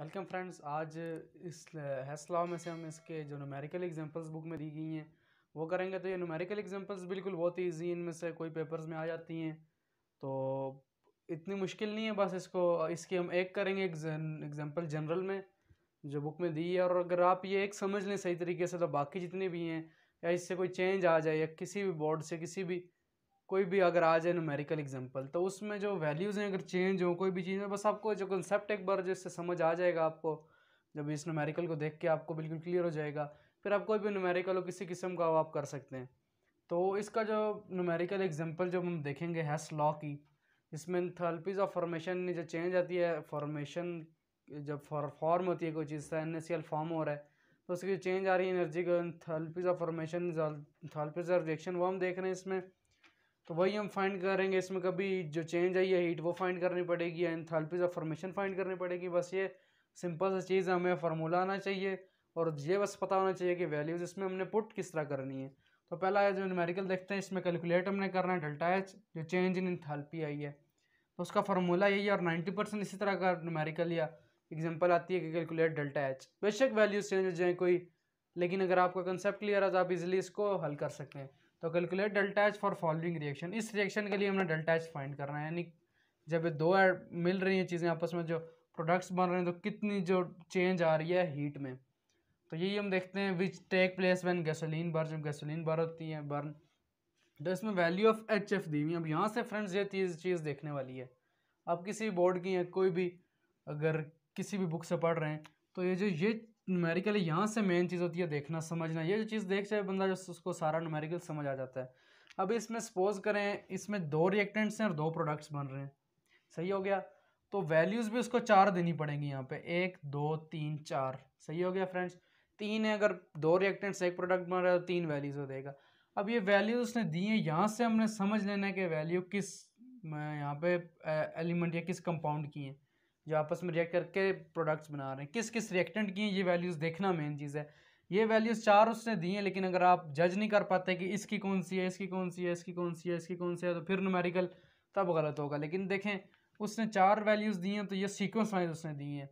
welcome friends आज इस हैसला में से हम इसके जो नुमेरिकल एग्जांपल्स बुक में दी गई हैं वो करेंगे तो ये नुमेरिकल एग्जांपल्स बिल्कुल बहुत ही ईजी इनमें से कोई पेपर्स में आ जाती हैं तो इतनी मुश्किल नहीं है बस इसको इसकी हम एक करेंगे एग्जांपल जनरल में जो बुक में दी है और अगर आप ये एक समझ लें सही तरीके से तो बाकी जितने भी हैं या इससे कोई चेंज आ जाए या किसी भी बोर्ड से किसी भी कोई भी अगर आ जाए न्यूमेरिकल एग्जांपल तो उसमें जो वैल्यूज़ हैं अगर चेंज हो कोई भी चीज़ में बस आपको जो कंसेप्ट एक बार जैसे समझ आ जाएगा आपको जब इस न्यूमेरिकल को देख के आपको बिल्कुल क्लियर हो जाएगा फिर आप कोई भी नूमेरिकल हो किसी किस्म का आप कर सकते हैं तो इसका जो नमेरिकल एग्जाम्पल जब हम देखेंगे हैस लॉ की इसमें थर्लपीज ऑफ फॉर्मेशन जो चेंज आती है फॉर्मेशन जब फॉर्म होती है कोई चीज़ से एन फॉर्म हो रहा है तो उसकी जो चेंज आ रही है एनर्जी का enthalpies of formation enthalpies of reaction वो हम देख रहे हैं इसमें तो वही हम फाइंड करेंगे इसमें कभी जो चेंज आई है हीट वो फाइंड करनी पड़ेगी या इंथालपीज ऑफ फॉर्मेशन फाइंड करनी पड़ेगी बस ये सिंपल सा चीज़ हमें फार्मूला आना चाहिए और ये बस पता होना चाहिए कि वैल्यूज़ इसमें हमने पुट किस तरह करनी है तो पहला है जो न्यूमेरिकल देखते हैं इसमें कैलकुलेट हमने करना है डेल्टा एच जो चेंज इन इंथालपी आई है तो उसका फार्मूला यही है और नाइन्टी परसेंट इसी तरह का न्यूमेरिकल या एग्जाम्पल आती है कि कैलकुलेट डेल्टा एच बेशक वैल्यूज चेंज हो जाए कोई लेकिन अगर आपका कंसेप्ट क्लियर है तो आप इजिली इसको हल कर सकते हैं तो calculate delta H for following reaction इस रिएक्शन के लिए हमने डेल्टा एच फाइंड करना है यानी जब ये दो मिल रही हैं चीज़ें आपस में जो प्रोडक्ट्स बन रहे हैं तो कितनी जो चेंज आ रही है हीट में तो यही हम देखते हैं which take place when gasoline burn जब गैसोलीन बर्न होती है बर्न तो इसमें वैल्यू ऑफ एच एफ दी हुई अब यहाँ से फ्रेंड्स ये चीज़ चीज़ देखने वाली है आप किसी बोर्ड की या कोई भी अगर किसी भी बुक से पढ़ रहे हैं तो ये जो ये नुमेरिकल यहाँ से मेन चीज़ होती है देखना समझना ये जो चीज़ देख जाए बंदा जो उसको सारा नुमेरिकल समझ आ जाता है अब इसमें सपोज करें इसमें दो रिएक्टेंट्स हैं और दो प्रोडक्ट्स बन रहे हैं सही हो गया तो वैल्यूज़ भी उसको चार देनी पड़ेंगी यहाँ पे एक दो तीन चार सही हो गया फ्रेंड्स तीन है अगर दो रिएक्टेंट्स एक प्रोडक्ट बन रहा है तो तीन वैल्यूज़ हो देगा अब ये वैल्यूज उसने दी यहाँ से हमने समझ लेना है कि वैल्यू किस यहाँ पे एलिमेंट या किस कंपाउंड की हैं जो आपस में रिएक्ट करके प्रोडक्ट्स बना रहे हैं किस किस रिएक्टेंट की हैं ये वैल्यूज़ देखना मेन चीज़ है ये वैल्यूज़ चार उसने दी हैं लेकिन अगर आप जज नहीं कर पाते कि इसकी कौन सी है इसकी कौन सी है इसकी कौन सी है इसकी कौन सी है तो फिर नुमेरिकल तब गलत होगा लेकिन देखें उसने चार वैल्यूज़ दी हैं तो ये सीक्वेंस वाइज उसने दी हैं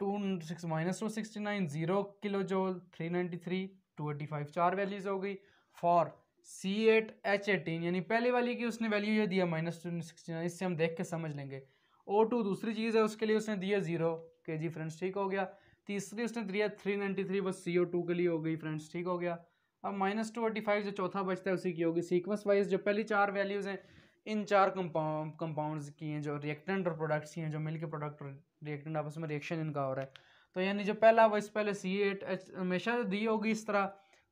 two six minus two sixty nine zero kilo joule three ninety three two eighty five चार वैल्यूज़ हो गई for C eight H eighteen यानी पहले वाली की उसने वैल्यू ये दिया माइनस टू सिक्सटी नाइन इससे हम देख के समझ लेंगे ओ टू दूसरी चीज़ है उसके लिए उसने दिया जीरो के जी फ्रेंड्स ठीक हो गया तीसरी उसने दिया थ्री नाइन्टी थ्री बस सी ओ टू के लिए हो गई फ्रेंड्स ठीक हो गया अब माइनस टू एटी फाइव जो चौथा बचता है उसी की होगी सीक्वेंस वाइज जो पहली चार वैल्यूज़ हैं इन चार कंपाउंड कंपाउंड्स की हैं जो रिएक्टेंट और प्रोडक्ट्स की हैं जो मिलकर प्रोडक्ट और रिएक्टेंट आपस में रिएक्शन इनका हो रहा है तो यानी जो पहला वाइस पहले सी एट एच हमेशा दी होगी इस तरह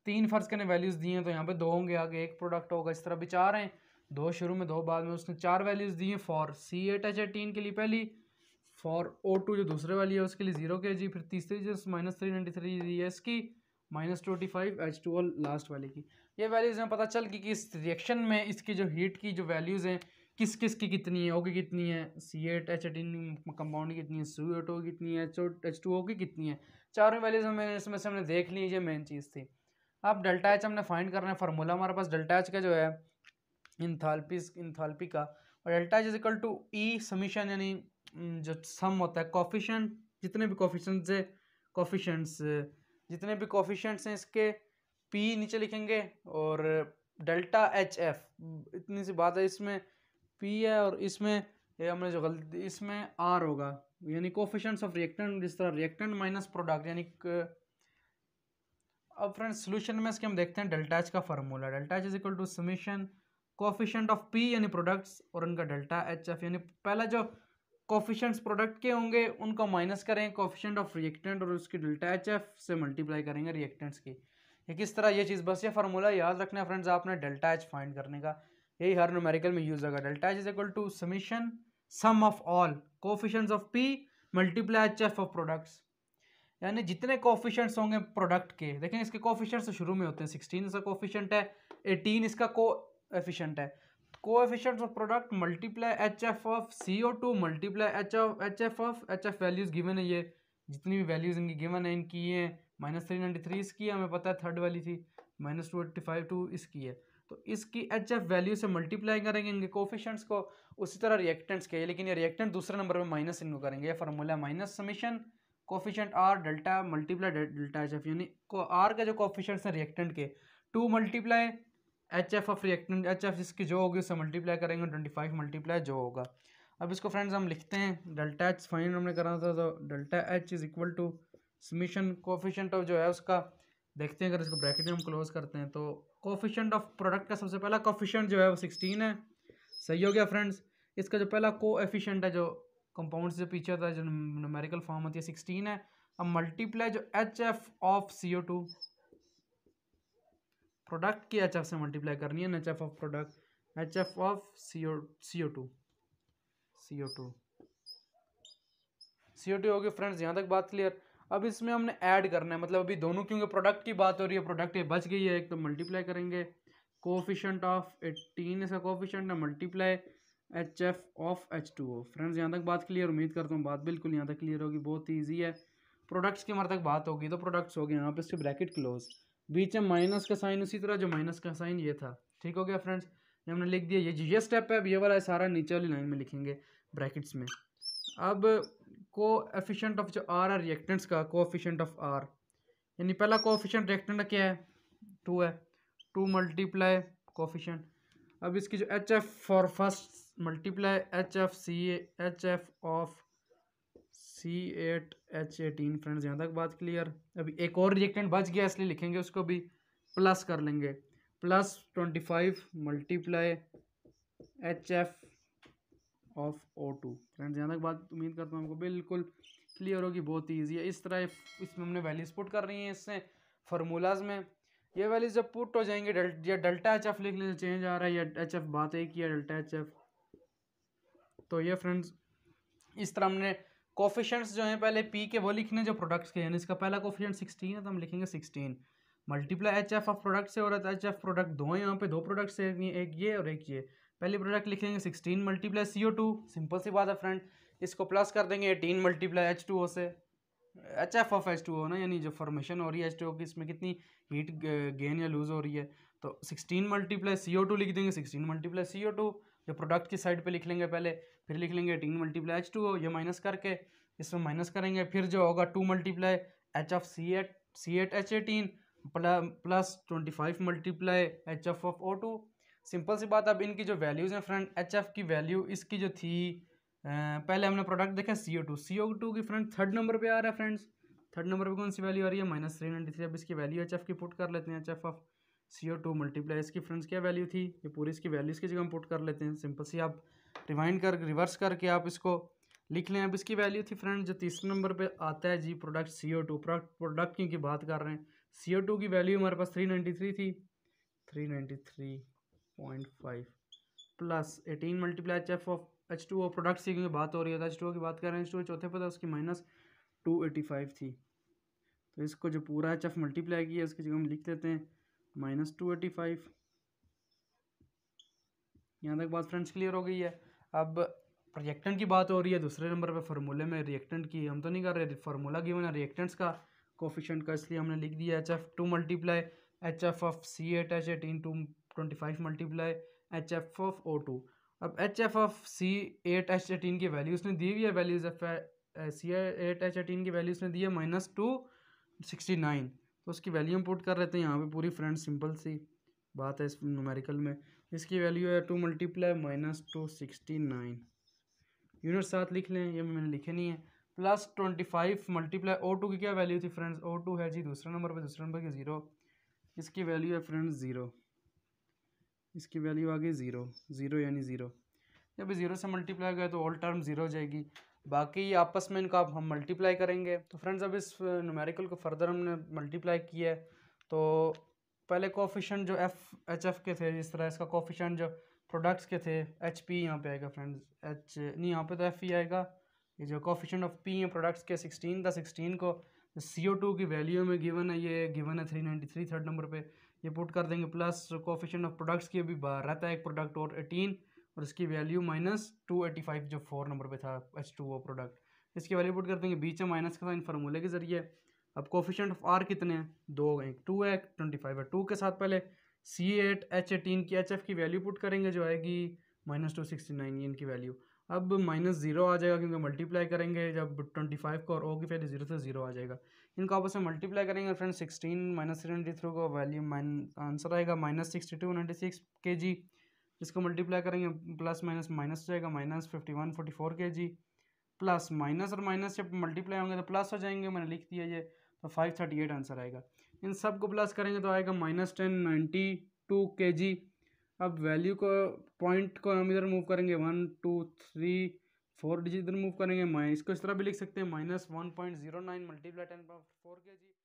तीन फर्ज के ने वैल्यूज़ दी हैं तो यहाँ पे दो होंगे आगे एक प्रोडक्ट होगा इस तरह भी चार हैं दो शुरू में दो बाद में उसने चार वैल्यूज़ दी हैं for C eight H eighteen के लिए पहली फॉर ओ टू जो दूसरे वाली है उसके लिए जीरो के जी फिर तीसरी जो माइनस थ्री नाइन्टी थ्री जी एस की minus twenty five H two और लास्ट वाली की ये वैल्यूज़ हमें पता चल गई कि, इस रिएक्शन में इसकी जो हीट की जो वैल्यूज़ हैं किस किस की कितनी है ओ की कितनी है C eight H eighteen compound की कितनी है सी एट ओ की कितनी है H O H two O की कितनी है चारों वैल्यूज़ हमें इसमें से हमने देख ली ये मेन चीज़ थी अब डेल्टा एच हमने फाइंड करना है फार्मूला हमारे पास डेल्टा एच का जो है इंथाल्पिस इंथालपी का और डेल्टा इज इक्वल टू ई समीशन यानी जो सम होता है कॉफिशेंट जितने भी कॉफिशंट है कॉफिशेंट्स जितने भी कॉफिशंट्स हैं इसके पी नीचे लिखेंगे और डेल्टा एच एफ इतनी सी बात है इसमें पी है और इसमें ये हमने जो गलती इसमें आर होगा यानी कोफिशंट्स ऑफ रिएक्टेंट जिस तरह रिएक्टेंट माइनस प्रोडक्ट यानी अब फ्रेंड्स सोल्यूशन में इसके हम देखते हैं डेल्टा एच का formula delta H is equal to summation coefficient of P यानी प्रोडक्ट्स और उनका डेल्टा एच एफ यानी पहला जो कोफिशेंट्स प्रोडक्ट के होंगे उनको माइनस करें कोफिशेंट ऑफ रिएक्टेंट और उसकी डेल्टा एच एफ से मल्टीप्लाई करेंगे रिएक्टेंट्स की ये किस तरह ये चीज़ बस ये फार्मूला याद रखना फ्रेंड्स आपने डेल्टा एच फाइंड करने का यही हर नोमेरिकल में यूज़ होगा delta H is equal to summation sum of all coefficients of P multiply H F of products यानी जितने कोफिशेंट्स होंगे प्रोडक्ट के देखें इसके कोफिशेंट्स तो शुरू में होते हैं सिक्सटीन इसका कोफिशेंट है एटीन इसका को एफिशिएंट है coefficients of product multiply H F of C O two multiply H of H F of H F values given है ये जितनी भी वैल्यूज़ इनकी गिवन है इनकी ये माइनस थ्री नाइन्टी थ्री इसकी है हमें पता है थर्ड वाली थी minus two eighty five two इसकी है तो इसकी एच एफ वैल्यू से मल्टीप्लाई करेंगे इनके कोफिशेंट्स को उसी तरह रिएक्टेंट्स के लेकिन ये रिएक्टेंट दूसरे नंबर में माइनस इनको करेंगे ये formula minus summation coefficient R delta multiply delta H F यानी को आर का जो कोफिशेंट्स हैं रिएक्टेंट के two multiply H F of reactant H F जिसकी जो होगी उससे मल्टीप्लाई करेंगे ट्वेंटी फाइव मल्टीप्लाई जो होगा अब इसको फ्रेंड्स हम लिखते हैं डेल्टा एच फाइन हमने करना था तो delta H is equal to summation coefficient of जो है उसका देखते हैं अगर इसको ब्रैकेट में हम क्लोज करते हैं तो कोफिशेंट ऑफ प्रोडक्ट का सबसे पहला कोफिशेंट जो है वो सिक्सटीन है सही हो गया फ्रेंड्स इसका जो पहला को एफिशेंट है जो कंपाउंड से पीछे होता है जो नोमेरिकल फॉर्म होती है सिक्सटीन है अब मल्टीप्लाई जो H F of C O two product की एच से मल्टीप्लाई करनी है H of product H F of C O C O two C O two C O two friends यहाँ तक बात क्लियर अब इसमें हमने ऐड करना है मतलब अभी दोनों क्योंकि प्रोडक्ट की बात हो रही है प्रोडक्ट ये बच गई है एक तो मल्टीप्लाई करेंगे कोफिशेंट ऑफ एटीन इसका कोफिशेंट है multiply H F of H two O friends यहाँ तक बात क्लियर उम्मीद करता हूँ बात बिल्कुल यहाँ तक क्लियर होगी बहुत ही ईजी है प्रोडक्ट्स की हमारे तक बात होगी तो प्रोडक्ट्स हो गए यहाँ पे इसके ब्रैकेट क्लोज बीच में माइनस का साइन उसी तरह जो माइनस का साइन ये था ठीक हो गया फ्रेंड्स ये हमने लिख दिया ये जो ये स्टेप है अब ये वाला सारा नीचे वाली लाइन में लिखेंगे ब्रैकेट्स में अब को एफिशेंट ऑफ जो आर है रिएक्टेंट्स का एफिशेंट ऑफ आर यानी पहला एफिशेंट रिएक्टेंट क्या है टू है टू मल्टीप्लाई कोफिशेंट अब इसकी जो H F for first multiply H F C H F of C eight H eighteen friends यहाँ तक बात क्लियर अभी एक और रिएक्टेंट बच गया इसलिए लिखेंगे उसको भी प्लस कर लेंगे plus twenty five multiply H F of O two friends यहाँ तक बात उम्मीद करता हूँ हमको बिल्कुल क्लियर होगी बहुत ही ईजी है इस तरह इसमें हमने वैल्यूज पुट कर रही हैं इससे फार्मूलाज में ये वैल्यूज जब पुट हो जाएंगे या डेल्टा एच एफ लिख से चेंज आ रहा है या एच एफ बात एक ही है डेल्टा एच एफ तो ये फ्रेंड्स इस तरह हमने कोफिशंट्स जो हैं पहले पी के वो लिखने जो प्रोडक्ट्स के हैं इसका पहला कोफिशेंट सिक्सटीन है तो हम लिखेंगे sixteen multiply H F of product से और एच एफ प्रोडक्ट दो हैं यहाँ पे दो प्रोडक्ट से एक ये और एक ये पहली प्रोडक्ट लिखेंगे sixteen multiply C O two simple सी बात है फ्रेंड इसको प्लस कर देंगे eighteen multiply H two O से H F of H two O ना यानी जो फॉर्मेशन हो रही है एच टू ओ की इसमें कितनी हीट गेन या लूज़ हो रही है तो sixteen multiply C O two लिख देंगे sixteen multiply C O two जो प्रोडक्ट की साइड पर लिख लेंगे पहले फिर लिख लेंगे एटीन मल्टीप्लाई एच टू ये माइनस करके इसमें माइनस करेंगे फिर जो होगा two multiply H of C eight C eight H eighteen plus twenty five multiply H F of O two simple सी बात अब इनकी जो वैल्यूज़ हैं फ्रेंड एच एफ की वैल्यू इसकी जो थी पहले हमने प्रोडक्ट देखा C O two C O two की फ्रेंड थर्ड नंबर पे आ रहा है फ्रेंड्स थर्ड नंबर पे कौन सी वैल्यू आ रही है माइनस थ्री नाइन्टी थ्री अब इसकी वैल्यू एच एफ की पुट कर लेते हैं H F of C O two multiply इसकी फ्रेंड्स क्या वैल्यू थी ये पूरी इसकी वैल्यू इसकी जगह हम पुट कर लेते हैं सिंपल सी आप रिवाइंड कर रिवर्स करके आप इसको लिख लें अब इसकी वैल्यू थी फ्रेंड जो तीसरे नंबर पे आता है जी product C O two product क्योंकि बात कर रहे हैं सी ओ टू की वैल्यू हमारे पास थ्री नाइन्टी थ्री थी three ninety three point five plus eighteen multiply H F of H two O product C की बात हो रही है एच तो टू की बात कर रहे हैं एच टू चौथे पर था उसकी माइनस टू एटी फाइव थी तो इसको जो पूरा एच एफ मल्टीप्लाई किया उसकी जगह हम लिख लेते हैं माइनस टू एटी फाइव यहाँ तक बात फ्रेंड्स क्लियर हो गई है अब रिएक्टेंट की बात हो रही है दूसरे नंबर पे फार्मूले में रिएक्टेंट की हम तो नहीं कर रहे फार्मूला गिवन है रिएक्टेंट्स का कोफिशेंट का इसलिए हमने लिख दिया H F two multiply H F of C eight H eighteen two twenty five multiply H F of O two अब H F of C eight H eighteen की value उसने दी हुई है values F C eight H eighteen की value उसने दी है minus two sixty nine तो उसकी वैल्यू हम पुट कर रहे थे यहाँ पे पूरी फ्रेंड सिंपल सी बात है इस नोमेरिकल में इसकी वैल्यू है two multiply minus two sixty nine unit साथ लिख लें ये मैंने लिखे नहीं है plus twenty five multiply O two की क्या वैल्यू थी फ्रेंड्स ओ टू है जी दूसरे नंबर पर दूसरे नंबर की ज़ीरो इसकी वैल्यू है फ्रेंड्स ज़ीरो इसकी वैल्यू आ गई ज़ीरो ज़ीरो यानी ज़ीरो जब ज़ीरो से मल्टीप्लाई गया तो ऑल टर्म ज़ीरो हो जाएगी बाकी आपस में इनका हम मल्टीप्लाई करेंगे तो फ्रेंड्स अब इस नुमेरिकल को फर्दर हमने मल्टीप्लाई किया है तो पहले कोफिशन जो एफ एच एफ के थे इस तरह इसका कोफिशन जो प्रोडक्ट्स के थे एच पी यहाँ पे आएगा फ्रेंड्स एच नहीं यहाँ पे तो एफ ही आएगा ये जो कोफिशन ऑफ पी है प्रोडक्ट्स के सिक्सटीन था सिक्सटीन को सी ओ टू की वैल्यू में गिवन है ये गिवन है three ninety three third number पर ये पुट कर देंगे प्लस कोफिशन ऑफ प्रोडक्ट्स की बाहर रहता है एक प्रोडक्ट और एटीन और इसकी value minus two eighty five जो फोर नंबर पे था एच टू ओ प्रोडक्ट इसकी वैल्यू पुट कर देंगे बीच में माइनस का था इन फार्मूले के जरिए अब कोफिशेंट ऑफ आर कितने हैं दो हैं टू है ट्वेंटी फाइव है टू के साथ पहले सी एट एच एटीन की एच एफ की वैल्यू पुट करेंगे जो आएगी माइनस टू सिक्सटी नाइन ये इनकी वैल्यू अब माइनस ज़ीरो आ जाएगा क्योंकि मल्टीप्लाई करेंगे जब ट्वेंटी फाइव को और ओ की वैल्यू जीरो से ज़ीरो आ जाएगा इनको आपस में मल्टीप्लाई करेंगे friend sixteen minus three ninety three को वैल्यू आंसर आएगा minus sixty two ninety six K G इसको मल्टीप्लाई करेंगे प्लस माइनस माइनस हो जाएगा minus fifty one forty four K G plus minus और माइनस जब मल्टीप्लाई होंगे तो प्लस हो जाएंगे मैंने लिख दिया ये तो फाइव थर्टी एट आंसर आएगा इन सब को प्लस करेंगे तो आएगा माइनस टेन नाइन्टी टू के जी अब वैल्यू को पॉइंट को हम इधर मूव करेंगे one two three four digit इधर मूव करेंगे इसको इस तरह भी लिख सकते हैं minus one point zero nine multiply ten four K जी